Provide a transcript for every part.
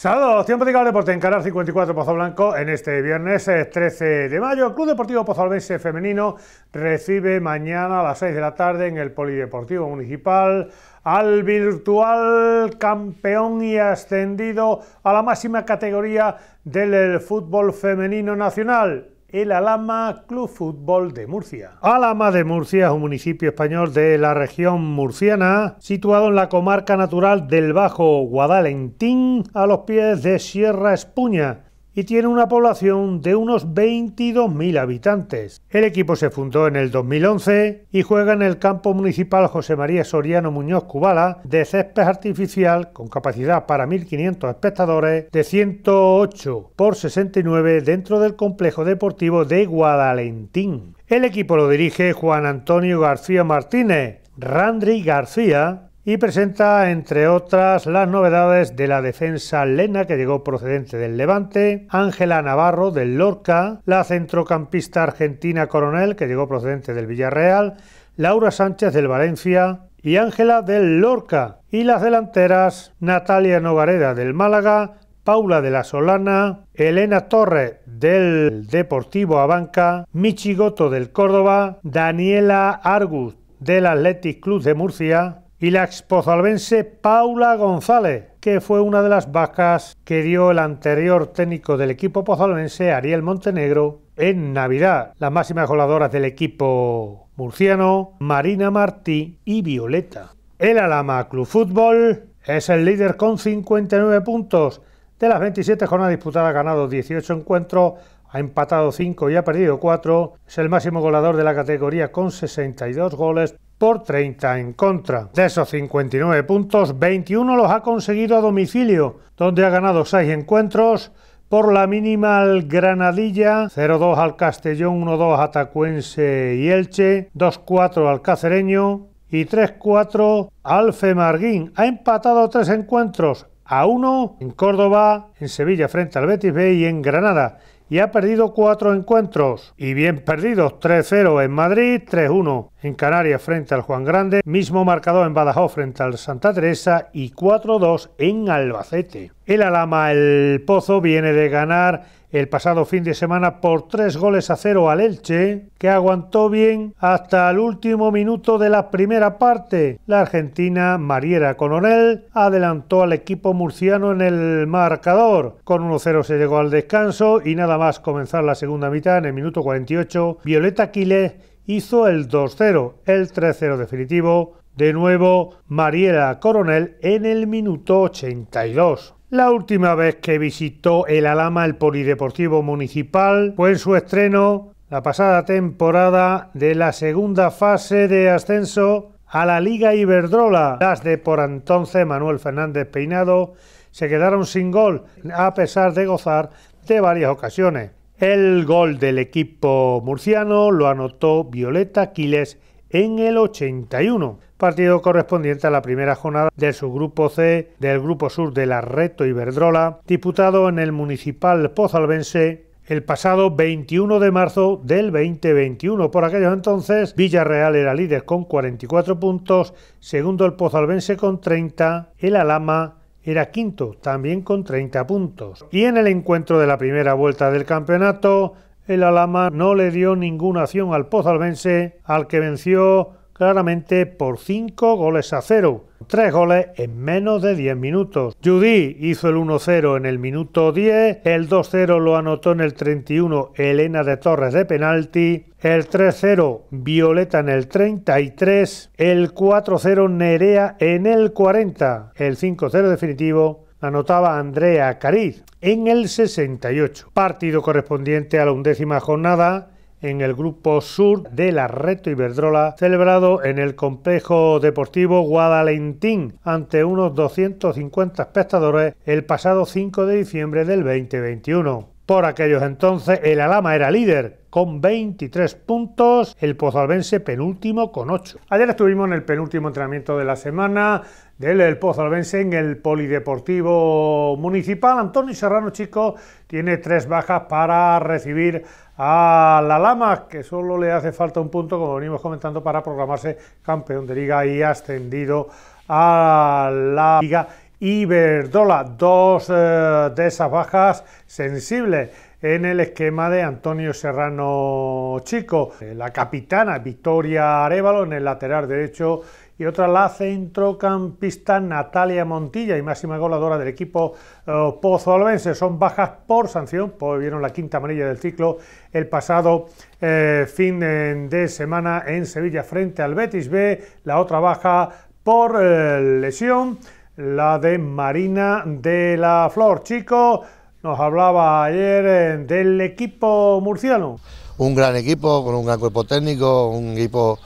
Saludos, tiempo de deporte en Canal 54 Pozo Blanco en este viernes 13 eh, de mayo. Club Deportivo Pozalbense Femenino recibe mañana a las 6 de la tarde en el Polideportivo Municipal al virtual campeón y ascendido a la máxima categoría del eh, fútbol femenino nacional, el Alama Club Fútbol de Murcia. Alama de Murcia es un municipio español de la región murciana, situado en la comarca natural del Bajo Guadalentín, a los pies de Sierra Espuña y tiene una población de unos 22.000 habitantes. El equipo se fundó en el 2011 y juega en el campo municipal José María Soriano Muñoz Cubala de césped artificial con capacidad para 1.500 espectadores de 108 por 69 dentro del complejo deportivo de Guadalentín. El equipo lo dirige Juan Antonio García Martínez, Randri García y presenta, entre otras, las novedades de la defensa lena que llegó procedente del Levante, Ángela Navarro del Lorca, la centrocampista argentina Coronel que llegó procedente del Villarreal, Laura Sánchez del Valencia y Ángela del Lorca, y las delanteras Natalia Novareda del Málaga, Paula de la Solana, Elena Torre del Deportivo Abanca, Michigoto del Córdoba, Daniela Argus del Athletic Club de Murcia, y la expozalbense Paula González, que fue una de las vacas que dio el anterior técnico del equipo pozalbense Ariel Montenegro en Navidad. Las máximas goladoras del equipo murciano, Marina Martí y Violeta. El Alama Club Fútbol es el líder con 59 puntos. De las 27 jornadas disputadas ha ganado 18 encuentros, ha empatado 5 y ha perdido 4. Es el máximo goleador de la categoría con 62 goles por 30 en contra. De esos 59 puntos, 21 los ha conseguido a domicilio, donde ha ganado 6 encuentros por la mínima al Granadilla, 0-2 al Castellón, 1-2 a Tacuense y Elche, 2-4 al Cacereño y 3-4 al Femarguín. Ha empatado 3 encuentros a 1 en Córdoba, en Sevilla frente al Betis B y en Granada. Y ha perdido cuatro encuentros y bien perdidos, 3-0 en Madrid, 3-1 en Canarias frente al Juan Grande, mismo marcador en Badajoz frente al Santa Teresa y 4-2 en Albacete. El Alama El Pozo viene de ganar el pasado fin de semana por tres goles a cero al Elche, que aguantó bien hasta el último minuto de la primera parte. La argentina Mariera Coronel adelantó al equipo murciano en el marcador. Con 1-0 se llegó al descanso y nada más comenzar la segunda mitad en el minuto 48, Violeta Quiles hizo el 2-0, el 3-0 definitivo. De nuevo, Mariela Coronel en el minuto 82. La última vez que visitó el Alama el Polideportivo Municipal fue en su estreno la pasada temporada de la segunda fase de ascenso a la Liga Iberdrola. Las de por entonces Manuel Fernández Peinado se quedaron sin gol a pesar de gozar de varias ocasiones. El gol del equipo murciano lo anotó Violeta Aquiles en el 81, partido correspondiente a la primera jornada de su grupo C del grupo sur de la Reto Iberdrola, diputado en el municipal pozalbense el pasado 21 de marzo del 2021. Por aquellos entonces, Villarreal era líder con 44 puntos, segundo el Pozalbense con 30, el Alama era quinto, también con 30 puntos. Y en el encuentro de la primera vuelta del campeonato, el Alama no le dio ninguna acción al Pozalbense, al que venció claramente por 5 goles a 0. Tres goles en menos de 10 minutos. Judy hizo el 1-0 en el minuto 10, el 2-0 lo anotó en el 31 Elena de Torres de penalti, el 3-0 Violeta en el 33, el 4-0 Nerea en el 40, el 5-0 definitivo anotaba Andrea Cariz en el 68. Partido correspondiente a la undécima jornada en el Grupo Sur de la Reto Iberdrola, celebrado en el Complejo Deportivo Guadalentín ante unos 250 espectadores el pasado 5 de diciembre del 2021. Por aquellos entonces, el Alama era líder con 23 puntos, el Pozalbense penúltimo con 8. Ayer estuvimos en el penúltimo entrenamiento de la semana del el Pozalbense en el Polideportivo Municipal. Antonio Serrano, chicos, tiene tres bajas para recibir a la Lama, que solo le hace falta un punto, como venimos comentando, para programarse campeón de liga y ascendido a la liga Iberdola. Dos eh, de esas bajas sensibles en el esquema de Antonio Serrano Chico, la capitana Victoria Arevalo en el lateral derecho y otra la centrocampista Natalia Montilla y máxima goleadora del equipo eh, Albense... Son bajas por sanción, pues vieron la quinta amarilla del ciclo el pasado eh, fin eh, de, semana en Sevilla frente al Betis B, la otra baja por eh, lesión, la de Marina de la Flor. Chico, nos hablaba ayer del equipo murciano. Un gran equipo, con un gran cuerpo técnico, un equipo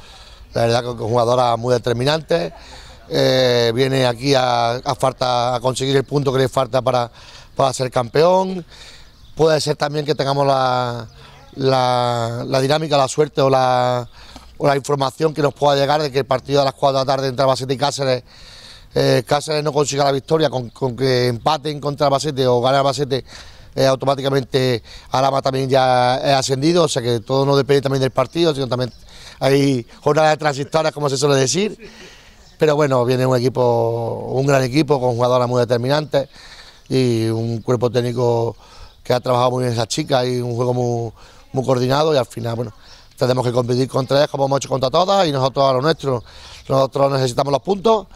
la verdad que con jugadoras muy determinante eh, viene aquí a, a conseguir el punto que le falta para, para ser campeón. Puede ser también que tengamos la, dinámica, la suerte o la, información que nos pueda llegar de que el partido a las 4 de la tarde entre Albacete y Cáceres, eh, Cáceres no consiga la victoria, con, que empaten contra Albacete o gane Albacete. Eh, automáticamente Alama también ya es ascendido, o sea que todo no depende también del partido, sino también hay de transitorias, como se suele decir. Pero bueno, viene un equipo, un gran equipo, con jugadoras muy determinantes y un cuerpo técnico que ha trabajado muy bien esas chicas y un juego muy, coordinado y al final, bueno, tenemos que competir contra ellas como hemos hecho contra todas y nosotros a lo nuestro. Nosotros necesitamos los puntos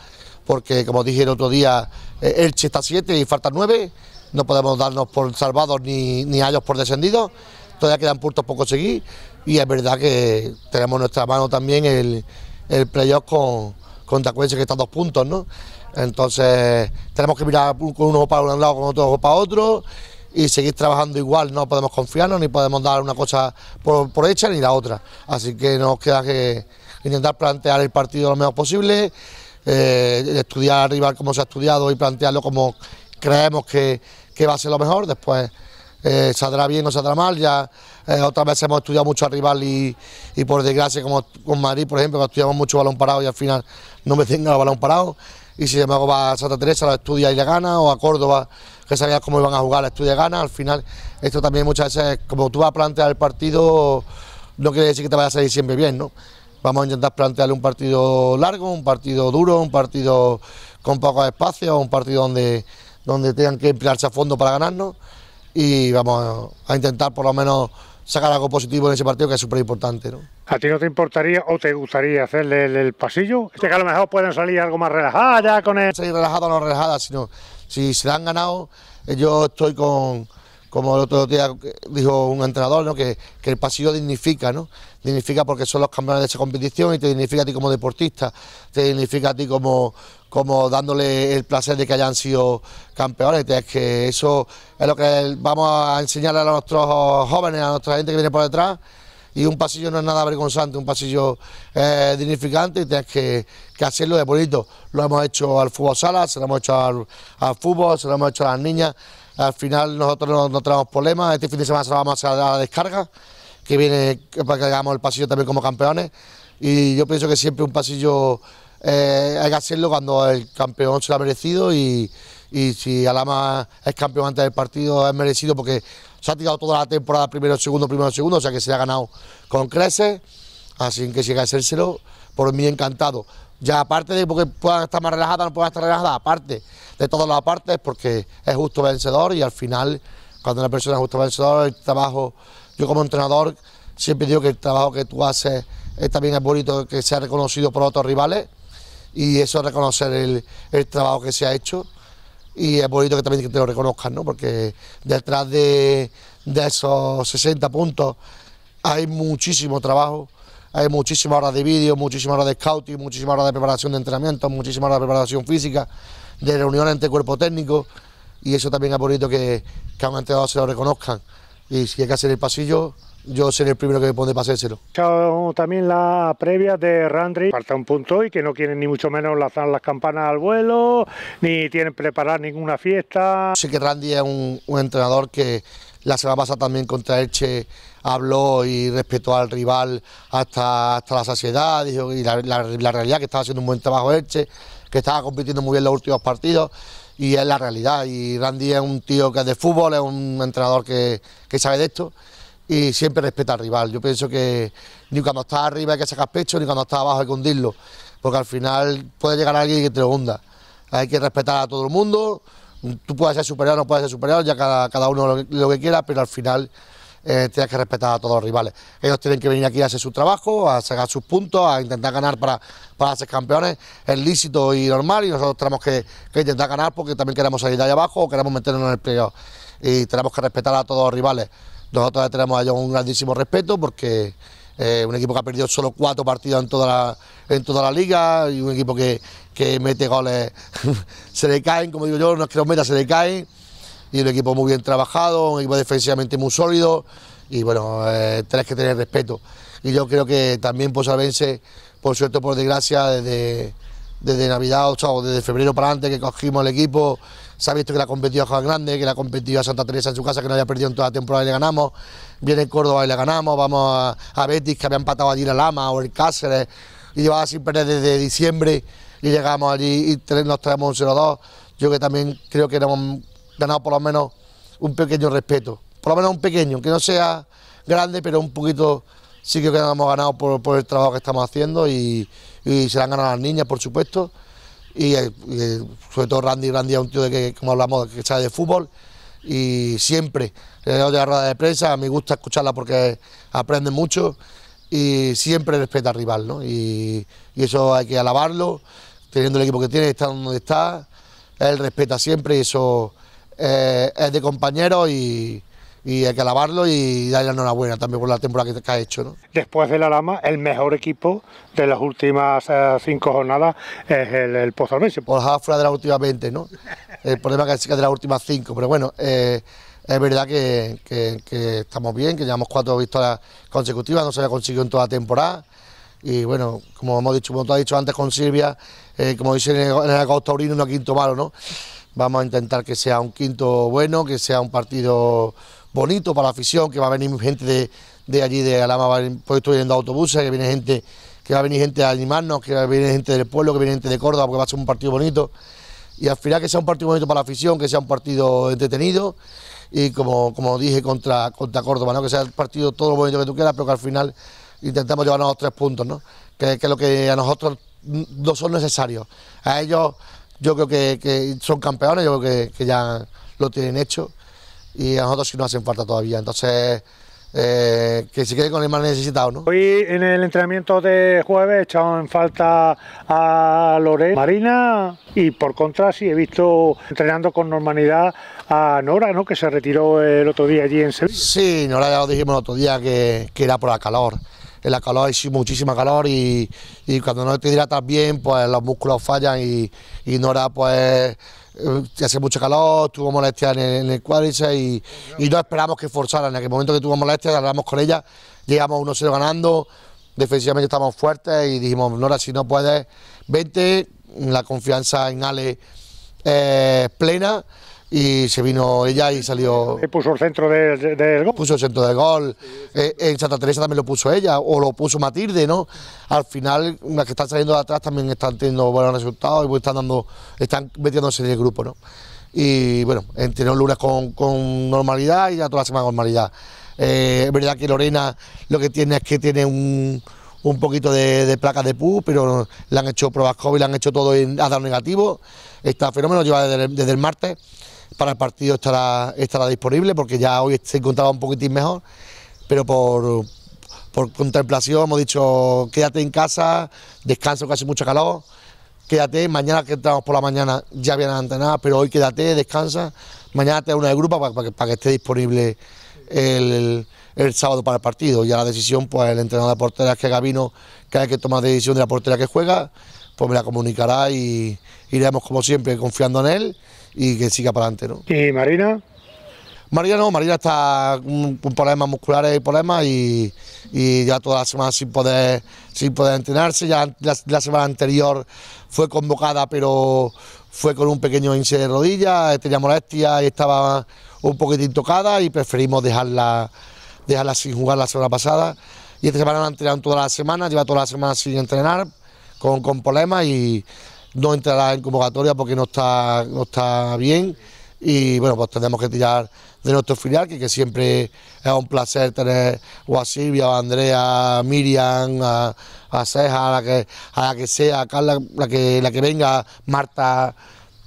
porque, como dije el otro día, eh, Elche está 7 y faltan nueve... No podemos darnos por salvados ni, ni a ellos por descendidos todavía quedan puntos por seguir y es verdad que tenemos en nuestra mano también el, el playoff con, con que está a dos puntos, ¿no? Entonces tenemos que mirar con un para un lado, con otro ojo para otro y seguir trabajando igual, no podemos confiarnos ni podemos dar una cosa por, hecha ni la otra. Así que nos queda que intentar plantear el partido lo mejor posible, eh, estudiar arriba rival como se ha estudiado y plantearlo como creemos que, que va a ser lo mejor. Después eh, saldrá bien o saldrá mal. Ya eh, otras veces hemos estudiado mucho al rival y, por desgracia, como con Madrid, por ejemplo, que estudiamos mucho balón parado y al final no me tenga el balón parado. Y si embargo va a Santa Teresa, lo estudia y le gana, o a Córdoba, que sabías cómo iban a jugar, la estudia y gana. Al final, esto también muchas veces, como tú vas a plantear el partido, no quiere decir que te vaya a salir siempre bien, ¿no? Vamos a intentar plantearle un partido largo, un partido duro, un partido con pocos espacios, un partido donde, donde tengan que emplearse a fondo para ganarnos y vamos a intentar por lo menos sacar algo positivo en ese partido que es súper importante. ¿no? ¿A ti no te importaría o te gustaría hacerle el, pasillo? Este que a lo mejor pueden salir algo más relajada con él. ...seguir relajada o no relajada, sino si se han ganado, eh, yo estoy con, como el otro día dijo un entrenador, ¿no? que, el pasillo dignifica, ¿no? Dignifica porque son los campeones de esa competición y te dignifica a ti como deportista, te dignifica a ti como, como dándole el placer de que hayan sido campeones. Es que eso es lo que vamos a enseñar a nuestros jóvenes, a nuestra gente que viene por detrás. Y un pasillo no es nada vergonzante, un pasillo eh, dignificante y tienes que, hacerlo de bonito. Lo hemos hecho al fútbol sala, se lo hemos hecho al fútbol, se lo hemos hecho a las niñas. Al final nosotros no, tenemos problemas, este fin de semana se vamos a la descarga, que viene para que hagamos el pasillo también como campeones. Y yo pienso que siempre un pasillo eh, hay que hacerlo cuando el campeón se lo ha merecido y, y si Alama es campeón antes del partido es merecido porque se ha tirado toda la temporada primero, segundo, primero, segundo, o sea que se ha ganado con creces, así que si hay que hacérselo, por mí encantado. Ya aparte de porque puedan estar más relajadas, no puedan estar relajada, aparte de todas las partes porque es justo vencedor y al final cuando una persona es justo vencedor el trabajo, yo como entrenador siempre digo que el trabajo que tú haces es, también es bonito que sea reconocido por otros rivales y eso es reconocer el, trabajo que se ha hecho y es bonito que también te lo reconozcan, ¿no? porque detrás de, de esos 60 puntos hay muchísimo trabajo hay muchísimas horas de vídeo, muchísimas horas de scouting, muchísimas horas de preparación de entrenamiento, muchísimas horas de preparación física de reunión ante cuerpo técnico y eso también ha bonito que, que a entrenador se lo reconozcan. Y si hay que hacer el pasillo, yo seré el primero que me pone pasérselo. También la previa de Randri, falta un punto y que no quieren ni mucho menos lanzar las campanas al vuelo, ni tienen preparar ninguna fiesta. Sé que Randy es un, entrenador que la semana pasada también contra Elche habló y respetó al rival hasta, hasta la saciedad y la, la realidad que estaba haciendo un buen trabajo Elche que estaba compitiendo muy bien los últimos partidos y es la realidad. Y Randy es un tío que es de fútbol, es un entrenador que, sabe de esto y siempre respeta al rival. Yo pienso que ni cuando está arriba hay que sacar pecho, ni cuando está abajo hay que hundirlo, porque al final puede llegar alguien que te hunda. Hay que respetar a todo el mundo, tú puedes ser superior no puedes ser superior, ya cada, cada uno lo que quiera, pero al final eh, tienes que respetar a todos los rivales. Ellos tienen que venir aquí a hacer su trabajo, a sacar sus puntos, a intentar ganar para, para ser campeones. Es lícito y normal y nosotros tenemos que, intentar ganar porque también queremos salir de ahí abajo o queremos meternos en el playoff. Y tenemos que respetar a todos los rivales. Nosotros tenemos a ellos un grandísimo respeto porque eh, un equipo que ha perdido solo cuatro partidos en toda la, en toda la liga y un equipo que, que mete goles, se le caen, como digo yo, no es que los metas, se le caen y un equipo muy bien trabajado, un equipo defensivamente muy sólido y bueno, eh, tenés que tener respeto. Y yo creo que también Posavense, por suerte por desgracia, desde, desde Navidad, o desde febrero para antes que cogimos el equipo, se ha visto que la ha competido a Juan Grande, que la ha competido a Santa Teresa en su casa, que no había perdido en toda la temporada y le ganamos. Viene Córdoba y le ganamos, vamos a, Betis, que había empatado allí la Lama o el Cáceres, y llevaba sin perder desde diciembre y llegamos allí y nos traemos un 0-2. Yo que también creo que éramos ganado por lo menos un pequeño respeto. Por lo menos un pequeño, ...que no sea grande, pero un poquito sí que hemos ganado por, el trabajo que estamos haciendo y, se la han ganado las niñas, por supuesto. Y, eh, eh, sobre todo Randy, Randy es un tío de que, como hablamos, que sabe de fútbol y siempre le doy la rueda de prensa, a me gusta escucharla porque aprende mucho y siempre respeta al rival, ¿no? Y, y eso hay que alabarlo, teniendo el equipo que tiene, está donde está, él respeta siempre y eso eh, es de compañeros y, hay que alabarlo y darle la enhorabuena también por la temporada que, ha hecho. ¿no? Después la Lama, el mejor equipo de las últimas eh, cinco jornadas es el, el Pozalmense. Pues ojalá fuera de las últimas 20, ¿no? El problema es que es de las últimas cinco, pero bueno, eh, es verdad que, estamos bien, que llevamos cuatro victorias consecutivas, no se había conseguido en toda la temporada. Y bueno, como hemos dicho, como tú has dicho antes con Silvia, como dice en el, en el Taurino, no quinto malo, ¿no? Vamos a intentar que sea un quinto bueno, que sea un partido bonito para la afición, que va a venir gente de, de allí, de Alama, pues estoy viendo autobuses, que viene gente, que va a venir gente a animarnos, que viene gente del pueblo, que viene gente de Córdoba, porque va a ser un partido bonito. Y al final que sea un partido bonito para la afición, que sea un partido entretenido y como, como dije contra, contra Córdoba, ¿no? que sea el partido todo bonito que tú quieras, pero que al final ...intentemos llevarnos los tres puntos, ¿no? que, que lo que a nosotros no son necesarios. A ellos yo creo que, que son campeones, yo creo que, que, ya lo tienen hecho y a nosotros sí nos hacen falta todavía. Entonces, eh, que se quede con el más necesitado. ¿no? Hoy en el entrenamiento de jueves he en falta a Lorena Marina y por contra sí he visto entrenando con normalidad a Nora, ¿no? que se retiró el otro día allí en Sevilla. Sí, Nora ya lo dijimos el otro día que, que era por la calor en la calor hay muchísima calor y, cuando no te tan bien, pues los músculos fallan y, Nora, pues eh, hace mucho calor, tuvo molestias en, el cuádriceps y, y, no esperamos que forzara. En aquel momento que tuvo molestias, hablamos con ella, llegamos 1-0 ganando, defensivamente estamos fuertes y dijimos, Nora, si no puedes, vente, la confianza en Ale es plena y se vino ella y salió. Y puso el centro del gol. Puso el centro del gol. Eh, en Santa Teresa también lo puso ella, o lo puso Matilde, ¿no? Al final, las que están saliendo de atrás también están teniendo buenos resultados y pues están dando, están metiéndose en el grupo, ¿no? Y bueno, entrenó el lunes con, normalidad y ya toda la semana con normalidad. Eh, es verdad que Lorena lo que tiene es que tiene un, un poquito de, placas de PU, pero le han hecho pruebas COVID, le han hecho todo y ha dado negativo. Está fenómeno, lleva desde el martes para el partido estará, estará disponible porque ya hoy se encontraba un poquitín mejor, pero por, contemplación hemos dicho quédate en casa, descansa que hace mucho calor, quédate, mañana que entramos por la mañana ya viene a entrenar, pero hoy quédate, descansa, mañana te da una de grupo para, que esté disponible el, sábado para el partido. ya la decisión, pues el entrenador de porteras que Gabino, que hay que tomar decisión de la portera que juega, pues me la comunicará y iremos como siempre confiando en él y que siga para adelante. ¿no? ¿Y Marina? Marina no, Marina está con problemas musculares y problemas y, y ya toda la semana sin poder, sin poder entrenarse. Ya la, semana anterior fue convocada, pero fue con un pequeño hinche de rodilla, tenía molestia y estaba un poquitín tocada y preferimos dejarla, dejarla sin jugar la semana pasada. Y esta semana la han entrenado toda la semana, lleva toda la semana sin entrenar, con, con problemas y no entrará en convocatoria porque no está, no está bien y bueno, pues tenemos que tirar de nuestro filial, que, que siempre es un placer tener o a Silvia, a Andrea, a Miriam, a, Ceja, a la que, a que sea, a Carla, la que, la que venga, Marta,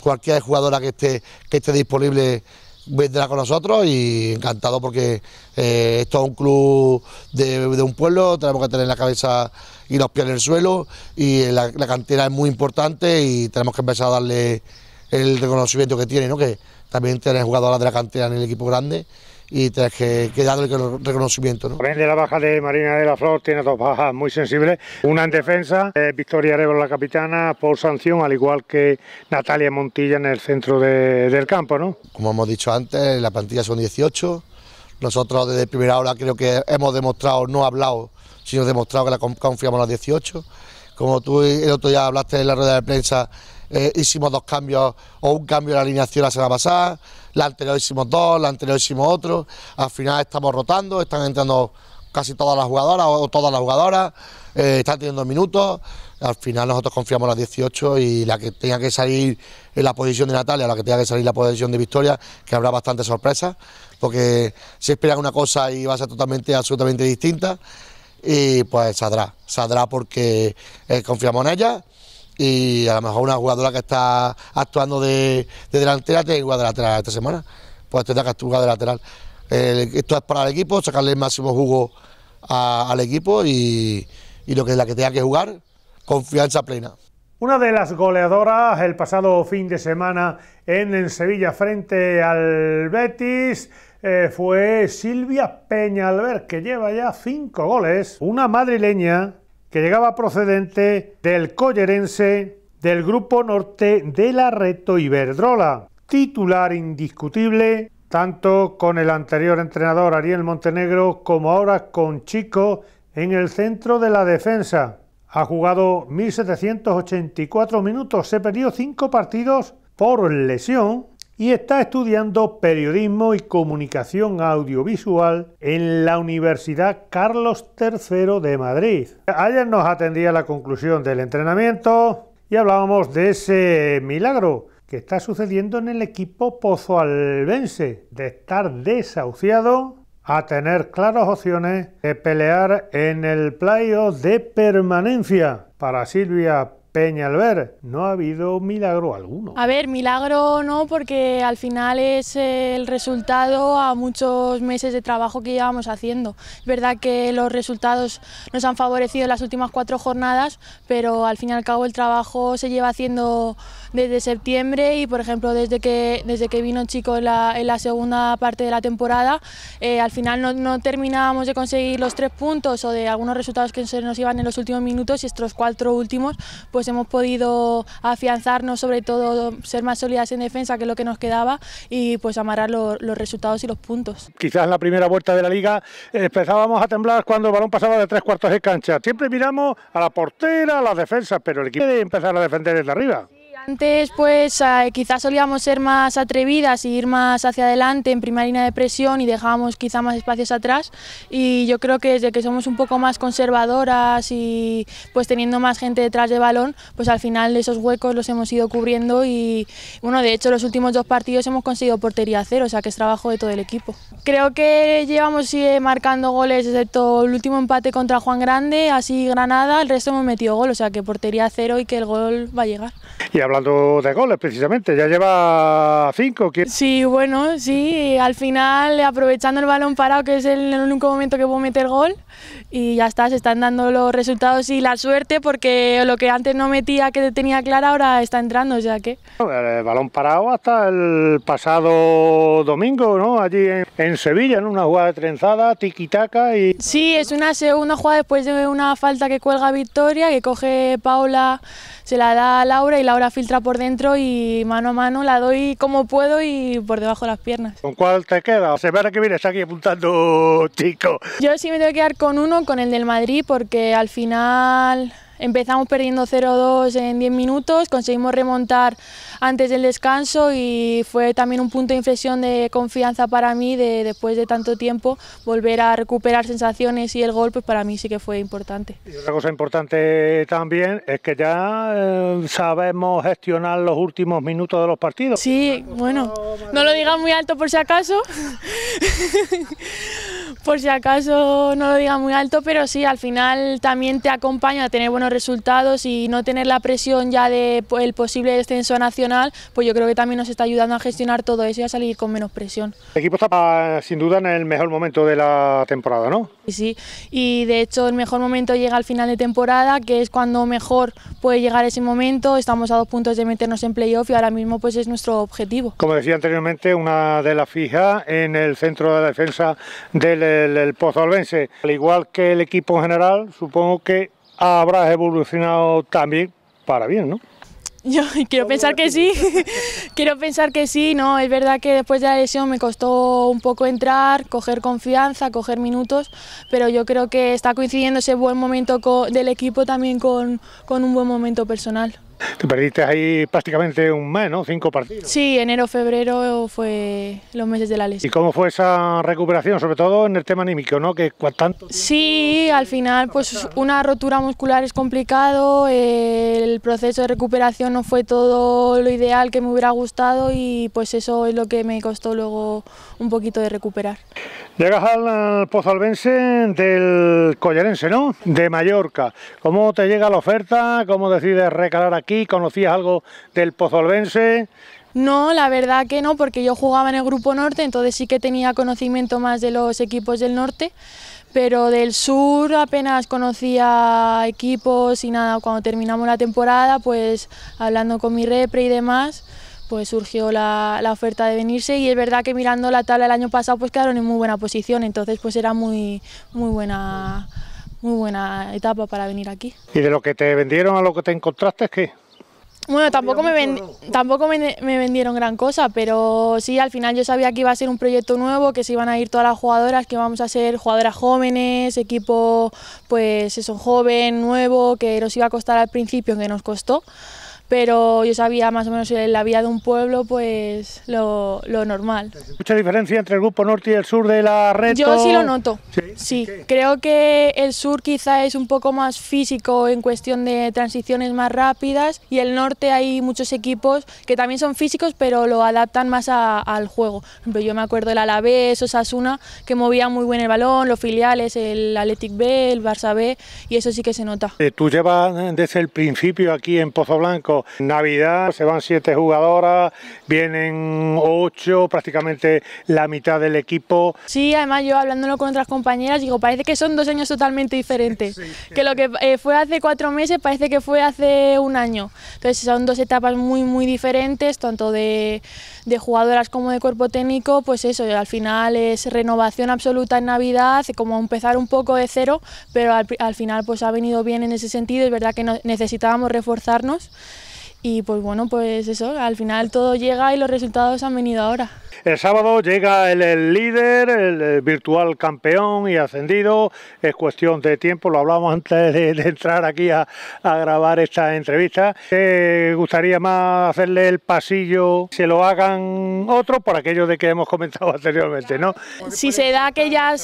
cualquier jugadora que esté, que esté disponible vendrá con nosotros y encantado porque eh, esto es un club de, de un pueblo, tenemos que tener en la cabeza y los pies en el suelo y la, cantera es muy importante y tenemos que empezar a darle el reconocimiento que tiene, ¿no? que también tener jugadoras de la cantera en el equipo grande y tienes que, darle el reconocimiento. ¿no? de la baja de Marina de la Flor tiene dos bajas muy sensibles, una en defensa, eh, Victoria Arevalo la capitana por sanción, al igual que Natalia Montilla en el centro del campo. ¿no? Como hemos dicho antes, la plantilla son 18, nosotros desde primera hora creo que hemos demostrado, no hablado, si hemos demostrado que la confiamos las 18. Como tú el otro día hablaste en la rueda de prensa, eh, hicimos dos cambios o un cambio en la alineación la semana pasada, la anterior hicimos dos, la anterior hicimos otro. Al final estamos rotando, están entrando casi todas las jugadoras o todas las jugadoras, eh, están teniendo minutos. Al final nosotros confiamos en las 18 y la que tenga que salir en la posición de Natalia, la que tenga que salir en la posición de Victoria, que habrá bastante sorpresa, porque se espera una cosa y va a ser totalmente, absolutamente distinta y pues saldrá, saldrá porque eh, confiamos en ella y a lo mejor una jugadora que está actuando de, delantera te que de lateral esta semana, pues tendrá que actuar de lateral. esto es para el equipo, sacarle el máximo jugo al equipo y, lo que es la que tenga que jugar, confianza plena. Una de las goleadoras el pasado fin de semana en Sevilla frente al Betis eh, fue Silvia Peñalver, que lleva ya cinco goles, una madrileña que llegaba procedente del Collerense del Grupo Norte de la Reto Iberdrola, titular indiscutible tanto con el anterior entrenador Ariel Montenegro como ahora con Chico en el centro de la defensa. Ha jugado 1.784 minutos, se perdió cinco partidos por lesión y está estudiando periodismo y comunicación audiovisual en la Universidad Carlos III de Madrid. Ayer nos atendía la conclusión del entrenamiento y hablábamos de ese milagro que está sucediendo en el equipo pozoalbense, de estar desahuciado a tener claras opciones de pelear en el playo de permanencia. Para Silvia Peñalver, no ha habido milagro alguno. A ver, milagro no, porque al final es el resultado a muchos meses de trabajo que llevamos haciendo. Es verdad que los resultados nos han favorecido en las últimas cuatro jornadas, pero al fin y al cabo el trabajo se lleva haciendo desde septiembre y, por ejemplo, desde que, desde que vino Chico en la, segunda parte de la temporada, eh, al final no, terminábamos de conseguir los tres puntos o de algunos resultados que se nos iban en los últimos minutos y estos cuatro últimos pues hemos podido afianzarnos, sobre todo ser más sólidas en defensa, que lo que nos quedaba, y pues amarrar los resultados y los puntos. Quizás en la primera vuelta de la liga eh, empezábamos a temblar cuando el balón pasaba de tres cuartos de cancha. Siempre miramos a la portera, a las defensas, pero el equipo debe empezar a defender desde arriba. Antes pues ah, quizás solíamos ser más atrevidas y ir más hacia adelante en primera línea de presión y dejábamos quizá más espacios atrás y yo creo que desde que somos un poco más conservadoras y pues teniendo más gente detrás de balón, pues al final esos huecos los hemos ido cubriendo y bueno, de hecho los últimos dos partidos hemos conseguido portería cero, o sea que es trabajo de todo el equipo. Creo que llevamos eh, marcando goles excepto el último empate contra Juan Grande, así Granada, el resto hemos metido gol, o sea que portería cero y que el gol va a llegar hablando de goles precisamente, ya lleva cinco. Sí, bueno, sí, al final aprovechando el balón parado, que es el, único momento que puedo meter gol, y ya está, se están dando los resultados y la suerte, porque lo que antes no metía, que tenía clara, ahora está entrando, o sea que... El balón parado hasta el pasado domingo, ¿no? Allí en, Sevilla, en una jugada de trenzada, tiquitaca y... Sí, es una segunda jugada después de una falta que cuelga Victoria, que coge Paula, se la da Laura y Laura filtra por dentro y mano a mano la doy como puedo y por debajo de las piernas. ¿Con cuál te queda? Semana que vienes aquí apuntando, chico. Yo sí me tengo que quedar con uno, con el del Madrid, porque al final Empezamos perdiendo 0-2 en 10 minutos, conseguimos remontar antes del descanso y fue también un punto de inflexión de confianza para mí de después de tanto tiempo volver a recuperar sensaciones y el gol pues para mí sí que fue importante. Y otra cosa importante también es que ya eh, sabemos gestionar los últimos minutos de los partidos. Sí, bueno, no lo digas muy alto por si acaso. por si acaso no lo diga muy alto, pero sí, al final también te acompaña a tener buenos resultados y no tener la presión ya del pues, posible descenso nacional, pues yo creo que también nos está ayudando a gestionar todo eso y a salir con menos presión. El equipo está ah, sin duda en el mejor momento de la temporada, ¿no? Sí, sí, y de hecho el mejor momento llega al final de temporada, que es cuando mejor puede llegar ese momento, estamos a dos puntos de meternos en playoff y ahora mismo pues es nuestro objetivo. Como decía anteriormente, una de las fijas en el centro de la defensa del el, el, al igual que el equipo en general, supongo que habrás evolucionado también para bien, ¿no? Yo quiero pensar que sí, quiero pensar que sí, no, es verdad que después de la lesión me costó un poco entrar, coger confianza, coger minutos, pero yo creo que está coincidiendo ese buen momento del equipo también con un buen momento personal. Te perdiste ahí prácticamente un mes, ¿no? Cinco partidos. Sí, enero, febrero fue los meses de la lesión. ¿Y cómo fue esa recuperación? Sobre todo en el tema anímico, ¿no? Que tanto sí, al final pues una rotura muscular es complicado, eh, el proceso de recuperación no fue todo lo ideal que me hubiera gustado y pues eso es lo que me costó luego un poquito de recuperar. Llegas al Pozalbense del Collarense, ¿no? De Mallorca. ¿Cómo te llega la oferta? ¿Cómo decides recalar aquí? ¿Conocías algo del Pozalbense? No, la verdad que no, porque yo jugaba en el Grupo Norte, entonces sí que tenía conocimiento más de los equipos del norte, pero del sur apenas conocía equipos y nada, cuando terminamos la temporada, pues hablando con mi repre y demás, pues surgió la, oferta de venirse y es verdad que mirando la tabla el año pasado pues quedaron en muy buena posición, entonces pues era muy, muy buena muy buena etapa para venir aquí. ¿Y de lo que te vendieron a lo que te encontraste es qué? Bueno, tampoco, me, tampoco me, vendieron gran cosa, pero sí, al final yo sabía que iba a ser un proyecto nuevo, que se iban a ir todas las jugadoras, que vamos a ser jugadoras jóvenes, equipo, pues eso, joven, nuevo, que nos iba a costar al principio, que nos costó, pero yo sabía más o menos la vida de un pueblo, pues lo, lo normal. ¿Mucha diferencia entre el grupo norte y el sur de la red? Yo sí lo noto. Sí, creo que el sur quizá es un poco más físico en cuestión de transiciones más rápidas y el norte hay muchos equipos que también son físicos pero lo adaptan más al juego. Pero yo me acuerdo el Alavés, Osasuna, que movía muy bien el balón, los filiales, el Athletic B, el Barça B y eso sí que se nota. Eh, tú llevas desde el principio aquí en Pozo Blanco, Navidad, se van siete jugadoras, vienen ocho, prácticamente la mitad del equipo. Sí, además yo hablándolo con otras compañeras digo, parece que son dos años totalmente diferentes. Que lo que eh, fue hace cuatro meses parece que fue hace un año. Entonces son dos etapas muy, muy diferentes, tanto de, jugadoras como de cuerpo técnico. Pues eso, al final es renovación absoluta en Navidad, como empezar un poco de cero, pero al, final pues ha venido bien en ese sentido. Es verdad que necesitábamos reforzarnos. Y pues bueno, pues eso, al final todo llega y los resultados han venido ahora. El sábado llega el, líder, el, virtual campeón y ascendido. Es cuestión de tiempo, lo hablamos antes de, entrar aquí a, grabar esta entrevista. ¿Te gustaría más hacerle el pasillo, se lo hagan otros, por aquello de que hemos comentado anteriormente, ¿no? Si se da que ya,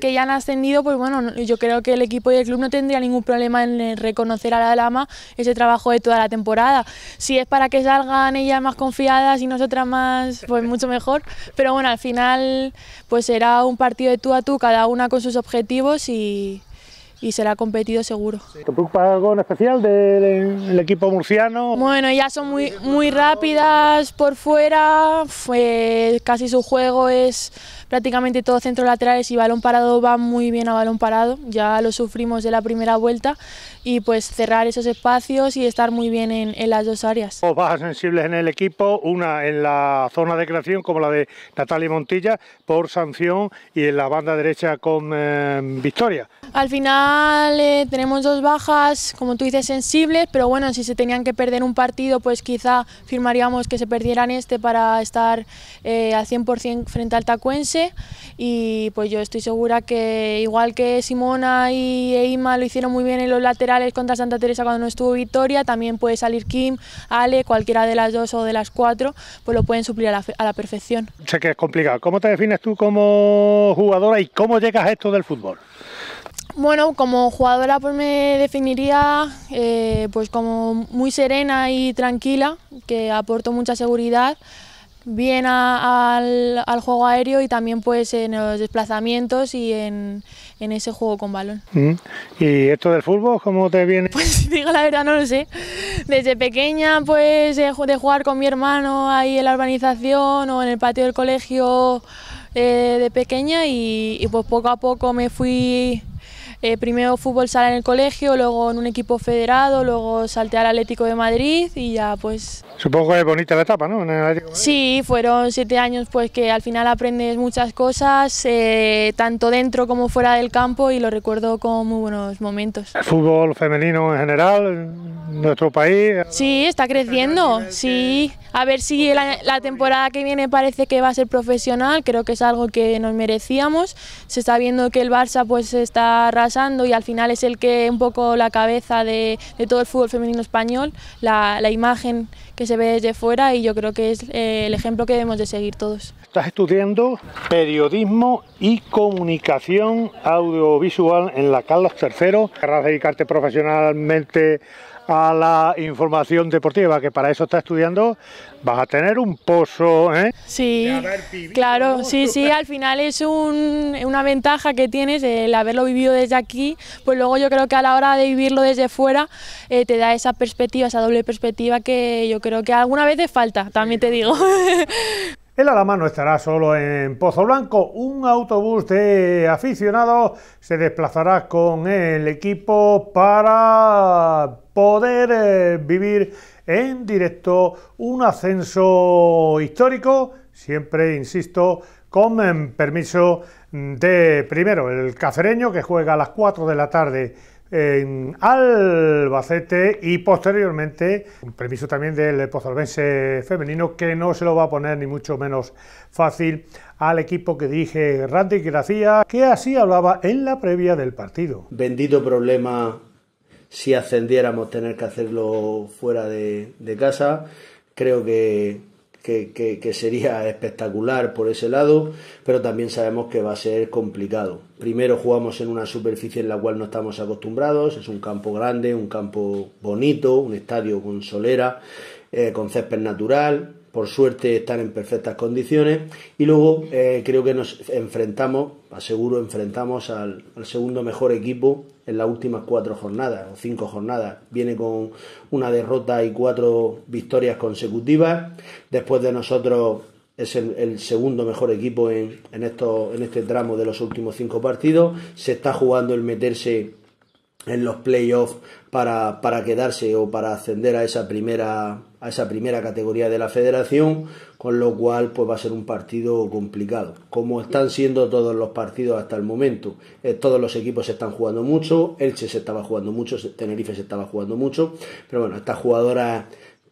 que ya han ascendido, pues bueno, yo creo que el equipo y el club no tendría ningún problema en reconocer a la Lama ese trabajo de toda la temporada si es para que salgan ellas más confiadas y nosotras más, pues mucho mejor. Pero bueno, al final pues será un partido de tú a tú, cada una con sus objetivos y, y será competido seguro. ¿Te preocupa algo en especial del, equipo murciano? Bueno, ya son muy, muy rápidas por fuera, fue, pues casi su juego es prácticamente todo centro laterales y balón parado va muy bien a balón parado, ya lo sufrimos de la primera vuelta, y pues cerrar esos espacios y estar muy bien en, las dos áreas. Dos bajas sensibles en el equipo, una en la zona de creación como la de Natalia Montilla por sanción y en la banda derecha con eh, Victoria. Al final eh, tenemos dos bajas, como tú dices, sensibles, pero bueno, si se tenían que perder un partido, pues quizá firmaríamos que se perdieran este para estar eh, al 100% frente al tacuense y pues yo estoy segura que igual que Simona y Eima lo hicieron muy bien en los laterales, Ale contra Santa Teresa cuando no estuvo Victoria, también puede salir Kim, Ale, cualquiera de las dos o de las cuatro, pues lo pueden suplir a la, perfección. Sé que es complicado. ¿Cómo te defines tú como jugadora y cómo llegas a esto del fútbol? Bueno, como jugadora pues me definiría eh, pues como muy serena y tranquila, que aporto mucha seguridad, bien al, al, juego aéreo y también pues en los desplazamientos y en, en ese juego con balón. Mm. ¿Y esto del fútbol cómo te viene? Pues digo la verdad, no lo sé. Desde pequeña, pues de jugar con mi hermano ahí en la urbanización o en el patio del colegio eh, de pequeña y, y pues poco a poco me fui eh, primero fútbol sala en el colegio, luego en un equipo federado, luego salté al Atlético de Madrid y ya pues... Supongo que es bonita la etapa, ¿no? Sí, fueron siete años pues que al final aprendes muchas cosas, eh, tanto dentro como fuera del campo y lo recuerdo con muy buenos momentos. El fútbol femenino en general, en nuestro país... Sí, está creciendo, sí. A ver si la, temporada que viene parece que va a ser profesional, creo que es algo que nos merecíamos. Se está viendo que el Barça pues está y al final es el que un poco la cabeza de, todo el fútbol femenino español, la, imagen que se ve desde fuera y yo creo que es eh, el ejemplo que debemos de seguir todos. Estás estudiando periodismo y comunicación audiovisual en la Carlos III. Querrás dedicarte profesionalmente a la información deportiva, que para eso estás estudiando, vas a tener un pozo. ¿eh? Sí, claro, sí, sí, al final es un, una ventaja que tienes el haberlo vivido desde aquí, pues luego yo creo que a la hora de vivirlo desde fuera eh, te da esa perspectiva, esa doble perspectiva que yo creo que alguna vez te falta, también te digo. El Alama no estará solo en Pozo Blanco, un autobús de aficionados se desplazará con el equipo para poder eh, vivir en directo un ascenso histórico, siempre, insisto, con em, permiso de primero el cacereño que juega a las 4 de la tarde en Albacete y posteriormente un permiso también del pozolvense femenino que no se lo va a poner ni mucho menos fácil al equipo que dirige Randy Gracia, que así hablaba en la previa del partido. Bendito problema si ascendiéramos tener que hacerlo fuera de casa. Creo que que, sería espectacular por ese lado, pero también sabemos que va a ser complicado. Primero jugamos en una superficie en la cual no estamos acostumbrados, es un campo grande, un campo bonito, un estadio con solera, eh, con césped natural, por suerte están en perfectas condiciones y luego eh, creo que nos enfrentamos, aseguro enfrentamos al, segundo mejor equipo en las últimas cuatro jornadas o cinco jornadas. Viene con una derrota y cuatro victorias consecutivas. Después de nosotros es el, segundo mejor equipo en, en este tramo de los últimos cinco partidos. Se está jugando el meterse en los playoffs para, para, quedarse o para ascender a esa primera a esa primera categoría de la federación con lo cual pues va a ser un partido complicado como están siendo todos los partidos hasta el momento eh, todos los equipos se están jugando mucho Elche se estaba jugando mucho Tenerife se estaba jugando mucho pero bueno estas jugadoras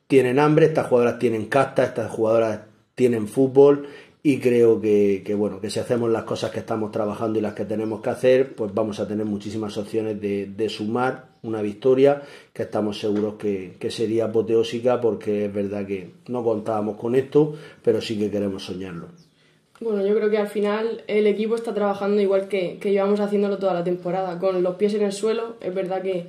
tienen hambre estas jugadoras tienen casta estas jugadoras tienen fútbol y creo que, bueno, que si hacemos las cosas que estamos trabajando y las que tenemos que hacer, pues vamos a tener muchísimas opciones de, sumar una victoria que estamos seguros que, sería apoteósica porque es verdad que no contábamos con esto, pero sí que queremos soñarlo. Bueno, yo creo que al final el equipo está trabajando igual que, llevamos haciéndolo toda la temporada, con los pies en el suelo, es verdad que,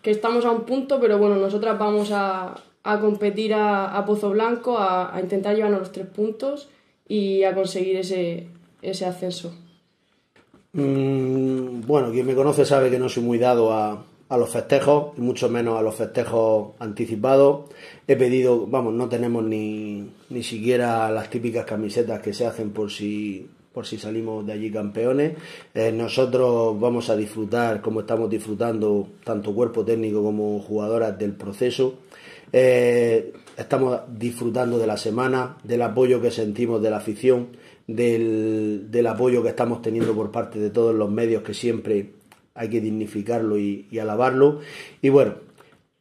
que estamos a un punto, pero bueno, nosotras vamos a, a competir a, Pozo Blanco, a, a intentar llevarnos los tres puntos y a conseguir ese, ese ascenso. Mm, bueno, quien me conoce sabe que no soy muy dado a, a los festejos, mucho menos a los festejos anticipados. He pedido, vamos, no tenemos ni, ni siquiera las típicas camisetas que se hacen por si, por si salimos de allí campeones. Eh, nosotros vamos a disfrutar, como estamos disfrutando, tanto cuerpo técnico como jugadoras del proceso. Eh, estamos disfrutando de la semana, del apoyo que sentimos de la afición, del, apoyo que estamos teniendo por parte de todos los medios que siempre hay que dignificarlo y, alabarlo. Y bueno,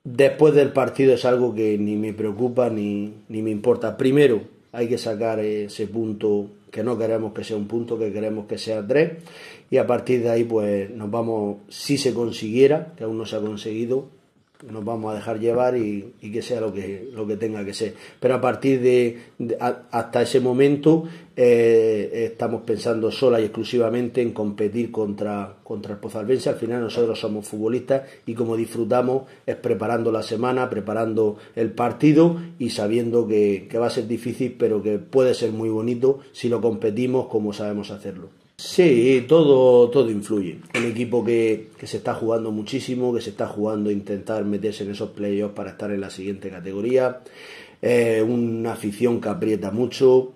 después del partido es algo que ni me preocupa ni, ni me importa. Primero, hay que sacar ese punto que no queremos que sea un punto, que queremos que sea tres. Y a partir de ahí, pues nos vamos, si se consiguiera, que aún no se ha conseguido, nos vamos a dejar llevar y, que sea lo que, tenga que ser. Pero a partir de, hasta ese momento eh, estamos pensando sola y exclusivamente en competir contra, contra el Pozalbense. Al final nosotros somos futbolistas y como disfrutamos es preparando la semana, preparando el partido y sabiendo que va a ser difícil, pero que puede ser muy bonito si lo competimos como sabemos hacerlo. Sí, todo, todo influye. Un equipo que, que, se está jugando muchísimo, que se está jugando intentar meterse en esos playoffs para estar en la siguiente categoría. Eh, una afición que aprieta mucho.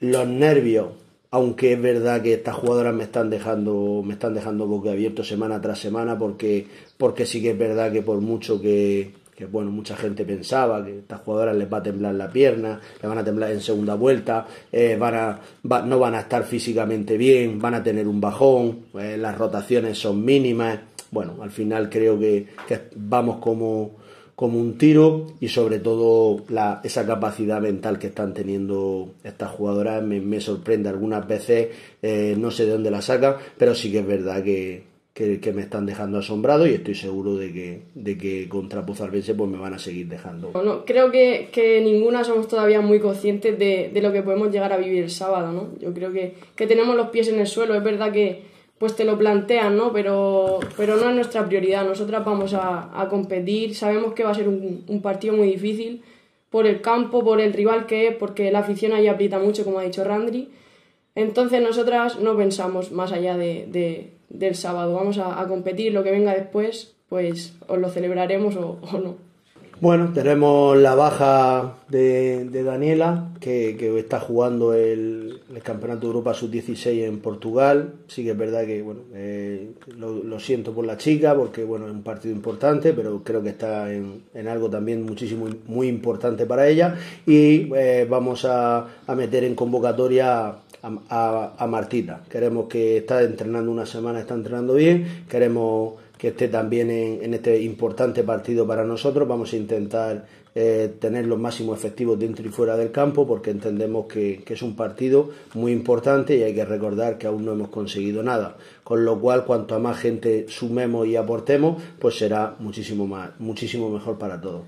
Los nervios, aunque es verdad que estas jugadoras me están dejando, me están dejando boca abierto semana tras semana, porque, porque sí que es verdad que por mucho que, que bueno, mucha gente pensaba que estas jugadoras les va a temblar la pierna, les van a temblar en segunda vuelta, eh, van a, no van a estar físicamente bien, van a tener un bajón, eh, las rotaciones son mínimas. Bueno, al final creo que, vamos como, un tiro y sobre todo la, esa capacidad mental que están teniendo estas jugadoras me, sorprende algunas veces, eh, no sé de dónde la sacan, pero sí que es verdad que, que, me están dejando asombrado y estoy seguro de que, de que contra Pozalbense pues me van a seguir dejando. Bueno, creo que, que ninguna somos todavía muy conscientes de, lo que podemos llegar a vivir el sábado, ¿no? Yo creo que, tenemos los pies en el suelo, es verdad que pues te lo plantean, ¿no? Pero, pero no es nuestra prioridad, nosotras vamos a, competir, sabemos que va a ser un, partido muy difícil por el campo, por el rival que es, porque la afición ahí aprieta mucho, como ha dicho Randri. Entonces nosotras no pensamos más allá de del sábado. Vamos a, competir, lo que venga después, pues os lo celebraremos o, no. Bueno, tenemos la baja de, Daniela, que, está jugando el, Campeonato de Europa Sub-16 en Portugal. Sí que es verdad que, bueno, eh, lo, siento por la chica, porque, bueno, es un partido importante, pero creo que está en, algo también muchísimo, muy importante para ella. Y eh, vamos a meter en convocatoria a, a, Queremos que está entrenando una semana, está entrenando bien. Queremos que esté también en, este importante partido para nosotros. Vamos a intentar eh, tener los máximos efectivos dentro y fuera del campo porque entendemos que, es un partido muy importante y hay que recordar que aún no hemos conseguido nada. Con lo cual, cuanto más gente sumemos y aportemos, pues será muchísimo, más, muchísimo mejor para todos.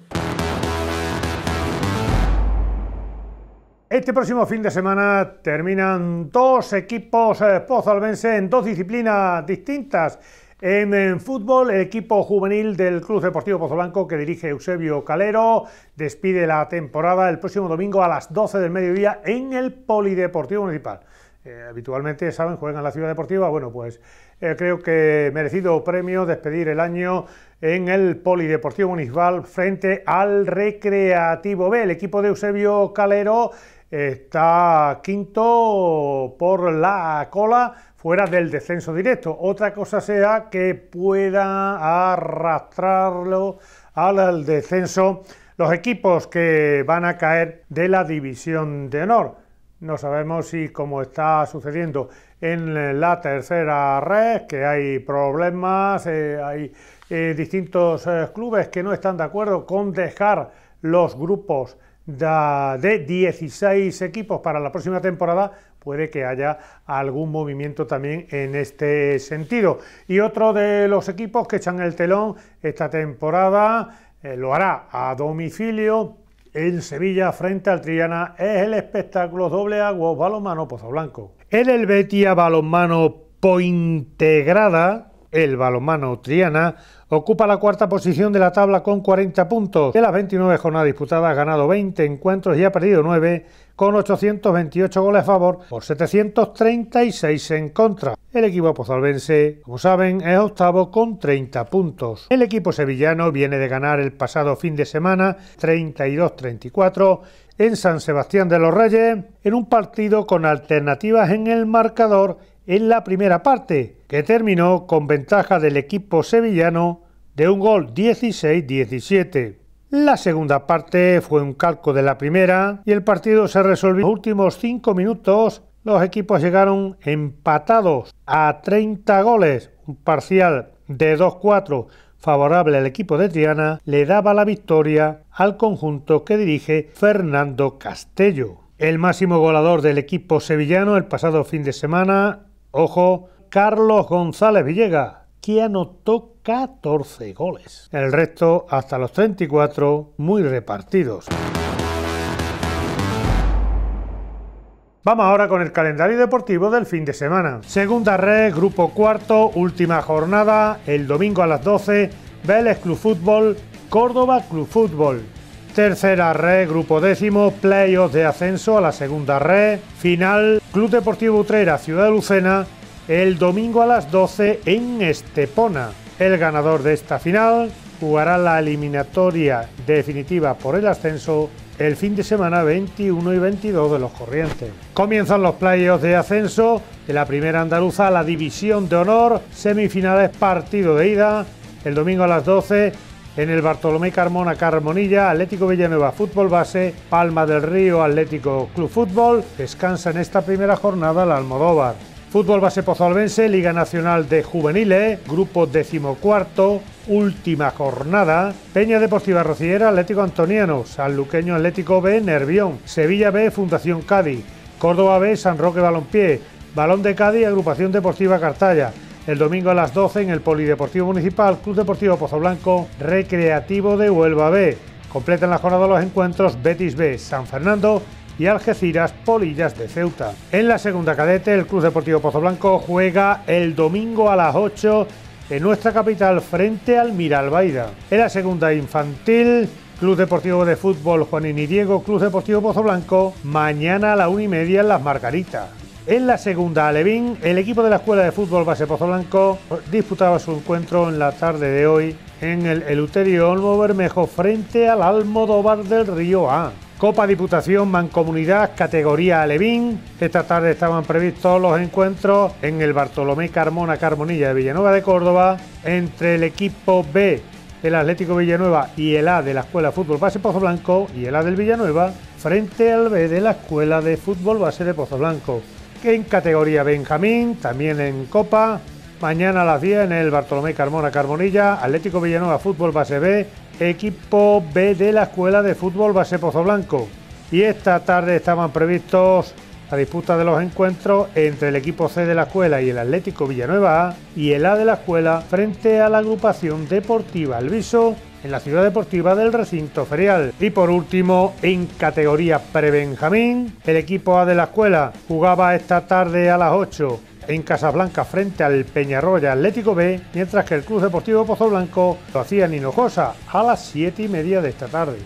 Este próximo fin de semana terminan dos equipos eh, pozalbense en dos disciplinas distintas. En, fútbol, el equipo juvenil del Club Deportivo Pozolanco que dirige Eusebio Calero despide la temporada el próximo domingo a las 12 del mediodía en el Polideportivo Municipal. Eh, habitualmente, saben, juegan en la ciudad deportiva. Bueno, pues eh, creo que merecido premio despedir el año en el Polideportivo Municipal frente al Recreativo B. El equipo de Eusebio Calero está quinto por la cola fuera del descenso directo. Otra cosa sea que pueda arrastrarlo al descenso los equipos que van a caer de la división de honor. No sabemos si, como está sucediendo en la tercera red, que hay problemas, eh, hay eh, distintos eh, clubes que no están de acuerdo con dejar los grupos de 16 equipos para la próxima temporada, puede que haya algún movimiento también en este sentido. Y otro de los equipos que echan el telón esta temporada eh, lo hará a domicilio en Sevilla frente al Triana es el espectáculo doble agua balonmano Pozo Blanco. En el Betia balonmano Pointegrada el balonmano Triana ocupa la cuarta posición de la tabla con 40 puntos. De las 29 jornadas disputadas ha ganado 20 encuentros y ha perdido 9 con 828 goles a favor por 736 en contra. El equipo pozalbense, como saben, es octavo con 30 puntos. El equipo sevillano viene de ganar el pasado fin de semana 32-34 en San Sebastián de los Reyes en un partido con alternativas en el marcador en la primera parte, que terminó con ventaja del equipo sevillano de un gol 16-17. La segunda parte fue un calco de la primera y el partido se resolvió en los últimos cinco minutos. Los equipos llegaron empatados a 30 goles, un parcial de 2-4 favorable al equipo de Triana le daba la victoria al conjunto que dirige Fernando Castello. El máximo goleador del equipo sevillano el pasado fin de semana Ojo, Carlos González Villegas, que anotó 14 goles. El resto, hasta los 34, muy repartidos. Vamos ahora con el calendario deportivo del fin de semana. Segunda red, grupo cuarto, última jornada, el domingo a las 12, Vélez Club Fútbol, Córdoba Club Fútbol. Tercera red, grupo décimo, playoffs de ascenso a la segunda red, final Club Deportivo Utrera Ciudad Lucena el domingo a las 12 en Estepona. El ganador de esta final jugará la eliminatoria definitiva por el ascenso el fin de semana 21 y 22 de los Corrientes. Comienzan los playos de ascenso de la primera andaluza a la división de honor, semifinales partido de ida, el domingo a las 12 en el Bartolomé Carmona Carmonilla, Atlético Villanueva Fútbol Base, Palma del Río Atlético Club Fútbol, descansa en esta primera jornada la Almodóvar. Fútbol Base Pozolvense, Liga Nacional de Juveniles, Grupo Decimocuarto, última jornada. Peña Deportiva Rociera, Atlético Antoniano, Luqueño Atlético B, Nervión, Sevilla B, Fundación Cádiz, Córdoba B, San Roque Balompié, Balón de Cádiz, Agrupación Deportiva Cartalla el domingo a las 12 en el Polideportivo Municipal Club Deportivo Pozo Blanco Recreativo de Huelva B. Completan la jornada los encuentros Betis B, San Fernando y Algeciras Polillas de Ceuta. En la segunda cadete, el Club Deportivo Pozo Blanco juega el domingo a las 8 en nuestra capital frente al Miralbaida. En la segunda infantil, Club Deportivo de Fútbol Juanín y Diego, Club Deportivo Pozo Blanco, mañana a la una y media en Las Margaritas. En la segunda, Alevín, el equipo de la Escuela de Fútbol Base Pozo Blanco disputaba su encuentro en la tarde de hoy en el Eleuterio Olmo Bermejo frente al Almodóvar del Río A. Copa Diputación Mancomunidad categoría Alevín. Esta tarde estaban previstos los encuentros en el Bartolomé Carmona Carmonilla de Villanueva de Córdoba entre el equipo B del Atlético Villanueva y el A de la Escuela de Fútbol Base Pozo Blanco y el A del Villanueva frente al B de la Escuela de Fútbol Base de Pozo Blanco en categoría Benjamín, también en Copa. Mañana a las 10 en el Bartolomé Carmona Carmonilla, Atlético Villanueva Fútbol Base B, equipo B de la Escuela de Fútbol Base Pozo Blanco. Y esta tarde estaban previstos la disputa de los encuentros entre el equipo C de la escuela y el Atlético Villanueva A y el A de la escuela frente a la agrupación deportiva Elviso en la ciudad deportiva del recinto ferial. Y por último, en categoría prebenjamín, el equipo A de la escuela jugaba esta tarde a las 8 en Casablanca frente al Peñarroya Atlético B, mientras que el Club Deportivo Pozo Blanco lo hacía en Hinojosa a las 7 y media de esta tarde.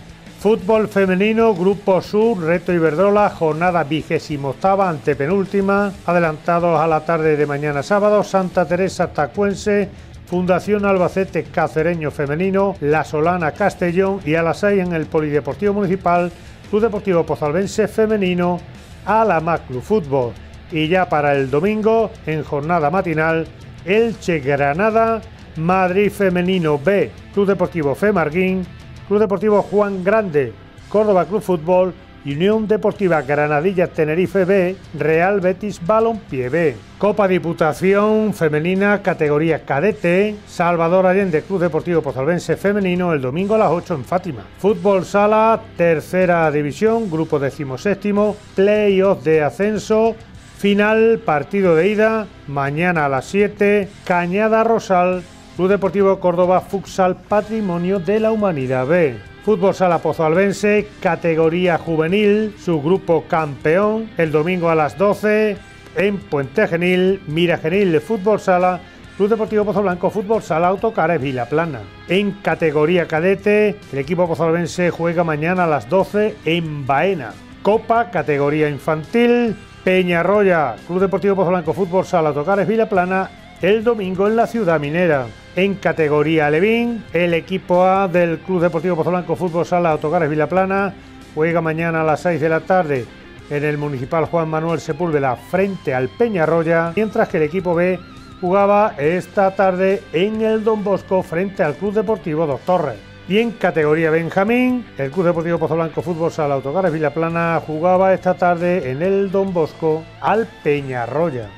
Fútbol femenino, Grupo Sur, Reto Iberdrola, jornada vigésimo octava, antepenúltima, adelantados a la tarde de mañana sábado, Santa Teresa Tacuense Fundación Albacete Cacereño Femenino, La Solana Castellón y a las 6 en el Polideportivo Municipal, Club Deportivo Pozalbense Femenino, Alamac Club Fútbol. Y ya para el domingo, en jornada matinal, Elche Granada, Madrid Femenino B, Club Deportivo Femarguín, Club Deportivo Juan Grande, Córdoba Club Fútbol, Unión Deportiva Granadilla Tenerife B, Real Betis Balompié B. Copa Diputación Femenina categoría cadete, Salvador Allende Club Deportivo Pozalbense Femenino el domingo a las 8 en Fátima. Fútbol Sala, tercera división, grupo decimoséptimo, playoff de ascenso, final, partido de ida, mañana a las 7, Cañada Rosal, Club Deportivo Córdoba Futsal Patrimonio de la Humanidad B. Fútbol Sala Pozoalbense, categoría juvenil, su grupo campeón, el domingo a las 12 en Puente Genil, Mira Fútbol Sala, Club Deportivo Pozo Blanco, Fútbol Sala Autocares Plana En categoría cadete, el equipo Pozoalbense... juega mañana a las 12 en Baena. Copa, categoría infantil, Peñarroya, Club Deportivo Pozo Blanco, Fútbol Sala Autocares Plana el domingo en la ciudad minera en categoría Levín. El equipo A del Club Deportivo Blanco Fútbol Sala Autogares Villaplana juega mañana a las 6 de la tarde en el Municipal Juan Manuel Sepúlveda frente al Peñarroya, mientras que el equipo B jugaba esta tarde en el Don Bosco frente al Club Deportivo Dos Torres. Y en categoría Benjamín, el Club Deportivo Blanco Fútbol Sala Autogares Villaplana jugaba esta tarde en el Don Bosco al Peñarroya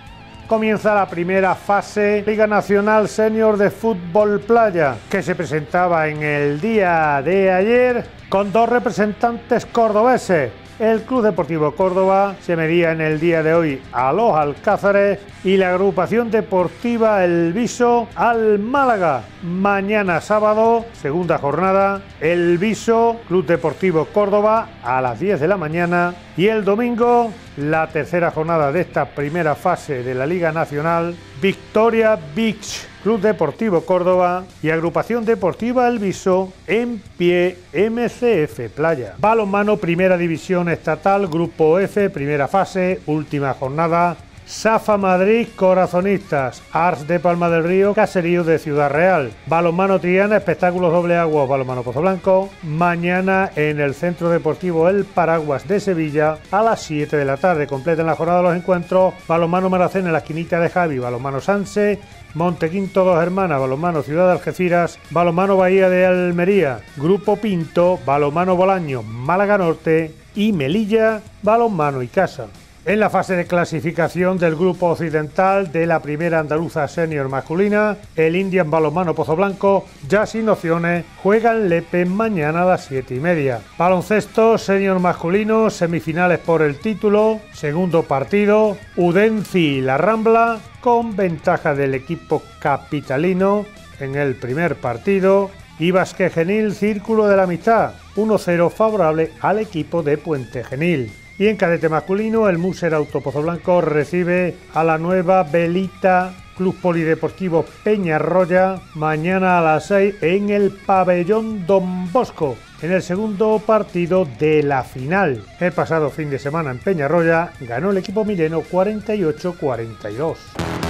comienza la primera fase Liga Nacional Senior de Fútbol Playa, que se presentaba en el día de ayer con dos representantes cordobeses. El Club Deportivo Córdoba se medía en el día de hoy a los Alcázares y la agrupación deportiva El Viso al Málaga. Mañana sábado, segunda jornada, El Viso, Club Deportivo Córdoba a las 10 de la mañana y el domingo, la tercera jornada de esta primera fase de la Liga Nacional, Victoria Beach, Club Deportivo Córdoba y Agrupación Deportiva Viso, en pie MCF Playa. Balonmano Primera División Estatal, Grupo F, primera fase, última jornada Safa Madrid, Corazonistas, Ars de Palma del Río, Caserío de Ciudad Real, Balonmano Triana, Espectáculos Doble Agua, Balonmano Pozo Blanco, mañana en el Centro Deportivo El Paraguas de Sevilla a las 7 de la tarde. Completan la jornada de los encuentros Balonmano Maracena la esquinita de Javi, Balonmano Sanse, Montequinto Dos Hermanas, Balonmano Ciudad de Algeciras, Balomano Bahía de Almería, Grupo Pinto, Balomano Bolaño, Málaga Norte y Melilla, Balonmano y Casa en la fase de clasificación del grupo occidental de la primera andaluza senior masculina, el Indian Balonmano Pozoblanco, Blanco, ya sin opciones, juega en Lepe mañana a las 7 y media. Baloncesto senior masculino, semifinales por el título, segundo partido, Udenzi y La Rambla, con ventaja del equipo capitalino en el primer partido, y Genil, Círculo de la mitad, 1-0 favorable al equipo de Puente Genil. Y en cadete masculino, el Muser Autopozo Blanco recibe a la nueva Belita Club Polideportivo Peñarroya mañana a las 6 en el pabellón Don Bosco en el segundo partido de la final. El pasado fin de semana en Peñarroya ganó el equipo mileno 48-42.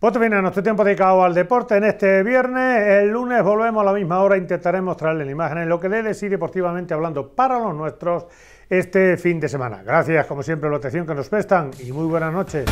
Pues a nuestro tiempo dedicado al deporte en este viernes. El lunes volvemos a la misma hora. Intentaremos traerle la imagen en lo que debe, sí, deportivamente hablando para los nuestros este fin de semana. Gracias, como siempre, por la atención que nos prestan y muy buenas noches.